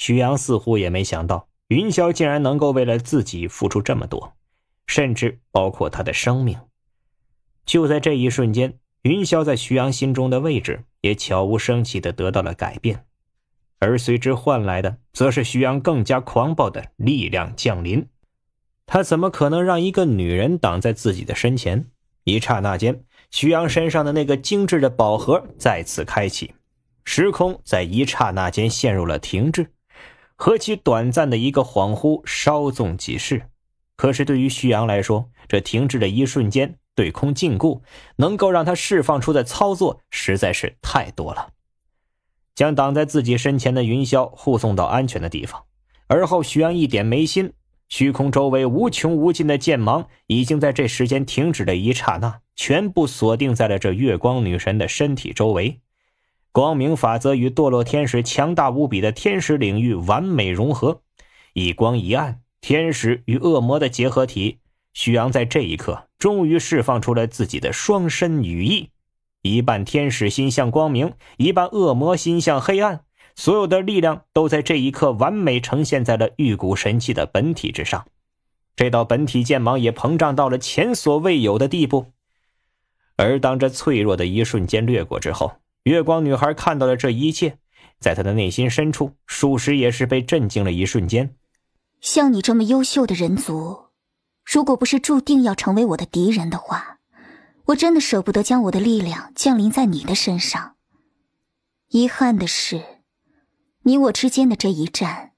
徐阳似乎也没想到，云霄竟然能够为了自己付出这么多，甚至包括他的生命。就在这一瞬间，云霄在徐阳心中的位置也悄无声息的得到了改变，而随之换来的，则是徐阳更加狂暴的力量降临。他怎么可能让一个女人挡在自己的身前？一刹那间，徐阳身上的那个精致的宝盒再次开启，时空在一刹那间陷入了停滞。何其短暂的一个恍惚，稍纵即逝。可是对于徐阳来说，这停滞的一瞬间，对空禁锢能够让他释放出的操作，实在是太多了。将挡在自己身前的云霄护送到安全的地方，而后徐阳一点眉心，虚空周围无穷无尽的剑芒，已经在这时间停止的一刹那，全部锁定在了这月光女神的身体周围。光明法则与堕落天使强大无比的天使领域完美融合，一光一暗，天使与恶魔的结合体。徐阳在这一刻终于释放出了自己的双身羽翼，一半天使心向光明，一半恶魔心向黑暗，所有的力量都在这一刻完美呈现在了玉骨神器的本体之上。这道本体剑芒也膨胀到了前所未有的地步。而当这脆弱的一瞬间掠过之后，月光女孩看到了这一切，在她的内心深处，属实也是被震惊了一瞬间。像你这么优秀的人族，如果不是注定要成为我的敌人的话，我真的舍不得将我的力量降临在你的身上。遗憾的是，你我之间的这一战，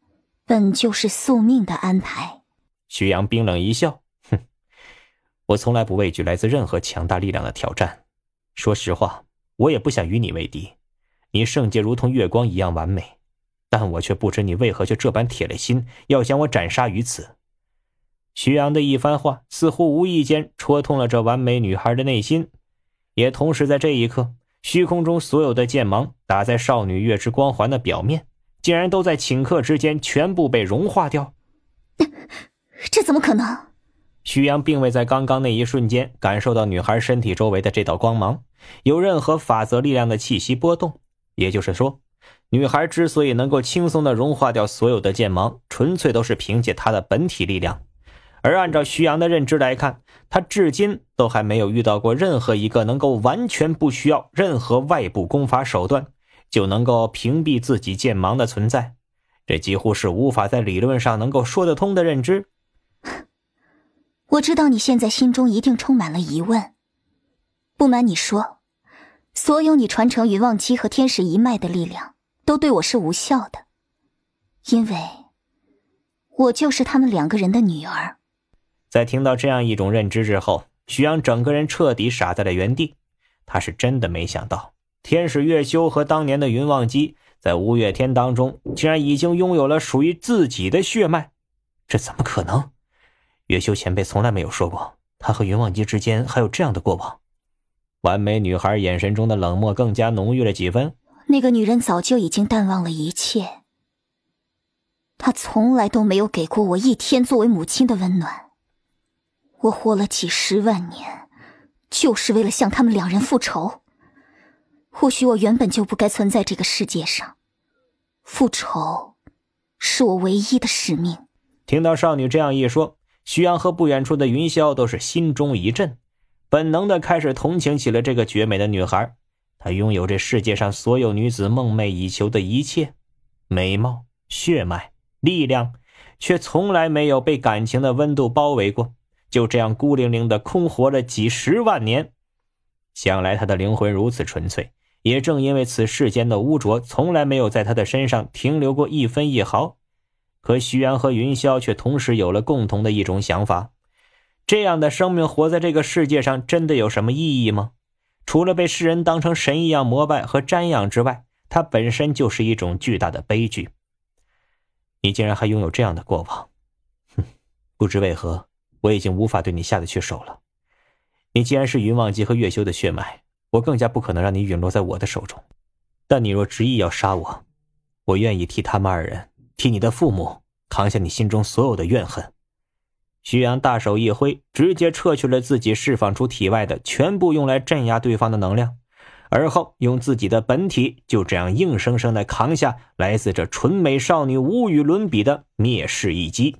本就是宿命的安排。徐阳冰冷一笑：“哼，我从来不畏惧来自任何强大力量的挑战。说实话。”我也不想与你为敌，你圣洁如同月光一样完美，但我却不知你为何却这般铁了心要将我斩杀于此。徐阳的一番话似乎无意间戳痛了这完美女孩的内心，也同时在这一刻，虚空中所有的剑芒打在少女月之光环的表面，竟然都在顷刻之间全部被融化掉。这怎么可能？徐阳并未在刚刚那一瞬间感受到女孩身体周围的这道光芒。有任何法则力量的气息波动，也就是说，女孩之所以能够轻松的融化掉所有的剑芒，纯粹都是凭借她的本体力量。而按照徐阳的认知来看，他至今都还没有遇到过任何一个能够完全不需要任何外部功法手段就能够屏蔽自己剑芒的存在，这几乎是无法在理论上能够说得通的认知。我知道你现在心中一定充满了疑问。不瞒你说，所有你传承云忘机和天使一脉的力量，都对我是无效的，因为，我就是他们两个人的女儿。在听到这样一种认知之后，徐阳整个人彻底傻在了原地。他是真的没想到，天使月修和当年的云忘机在五月天当中，竟然已经拥有了属于自己的血脉。这怎么可能？月修前辈从来没有说过，他和云忘机之间还有这样的过往。完美女孩眼神中的冷漠更加浓郁了几分。那个女人早就已经淡忘了一切，她从来都没有给过我一天作为母亲的温暖。我活了几十万年，就是为了向他们两人复仇。或许我原本就不该存在这个世界上，复仇是我唯一的使命。听到少女这样一说，徐阳和不远处的云霄都是心中一震。本能的开始同情起了这个绝美的女孩，她拥有这世界上所有女子梦寐以求的一切，美貌、血脉、力量，却从来没有被感情的温度包围过。就这样孤零零的空活了几十万年。想来她的灵魂如此纯粹，也正因为此世间的污浊，从来没有在她的身上停留过一分一毫。可徐阳和云霄却同时有了共同的一种想法。这样的生命活在这个世界上，真的有什么意义吗？除了被世人当成神一样膜拜和瞻仰之外，它本身就是一种巨大的悲剧。你竟然还拥有这样的过往，哼！不知为何，我已经无法对你下得去手了。你既然是云忘机和月修的血脉，我更加不可能让你陨落在我的手中。但你若执意要杀我，我愿意替他们二人，替你的父母，扛下你心中所有的怨恨。徐阳大手一挥，直接撤去了自己释放出体外的全部用来镇压对方的能量，而后用自己的本体就这样硬生生的扛下来自这纯美少女无与伦比的灭世一击。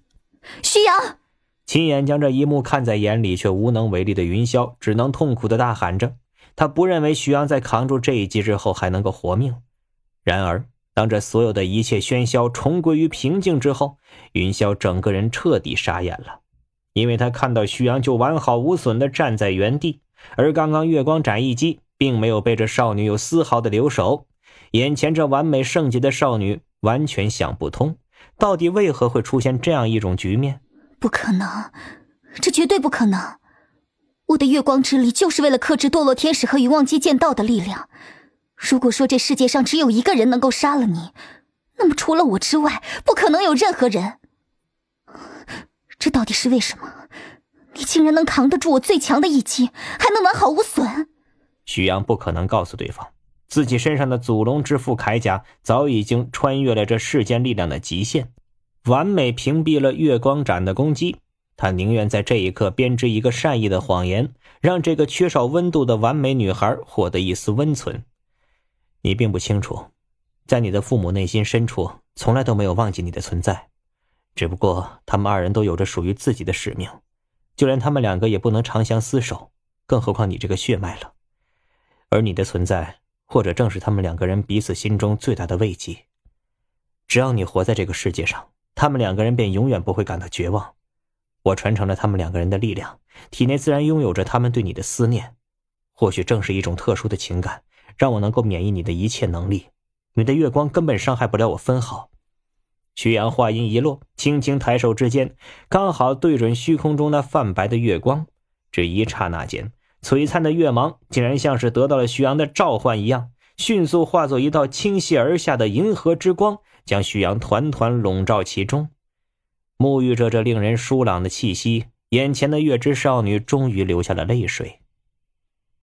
徐阳亲眼将这一幕看在眼里，却无能为力的云霄只能痛苦的大喊着：“他不认为徐阳在扛住这一击之后还能够活命。”然而，当这所有的一切喧嚣重归于平静之后，云霄整个人彻底傻眼了。因为他看到徐阳就完好无损的站在原地，而刚刚月光斩一击，并没有被这少女有丝毫的留手。眼前这完美圣洁的少女完全想不通，到底为何会出现这样一种局面？不可能，这绝对不可能！我的月光之力就是为了克制堕落天使和云忘机剑道的力量。如果说这世界上只有一个人能够杀了你，那么除了我之外，不可能有任何人。到底是为什么？你竟然能扛得住我最强的一击，还能完好无损？徐阳不可能告诉对方，自己身上的祖龙之父铠甲早已经穿越了这世间力量的极限，完美屏蔽了月光斩的攻击。他宁愿在这一刻编织一个善意的谎言，让这个缺少温度的完美女孩获得一丝温存。你并不清楚，在你的父母内心深处，从来都没有忘记你的存在。只不过，他们二人都有着属于自己的使命，就连他们两个也不能长相厮守，更何况你这个血脉了。而你的存在，或者正是他们两个人彼此心中最大的慰藉。只要你活在这个世界上，他们两个人便永远不会感到绝望。我传承了他们两个人的力量，体内自然拥有着他们对你的思念。或许正是一种特殊的情感，让我能够免疫你的一切能力。你的月光根本伤害不了我分毫。徐阳话音一落，轻轻抬手之间，刚好对准虚空中那泛白的月光。只一刹那间，璀璨的月芒竟然像是得到了徐阳的召唤一样，迅速化作一道倾泻而下的银河之光，将徐阳团团笼罩其中。沐浴着这令人舒朗的气息，眼前的月之少女终于流下了泪水。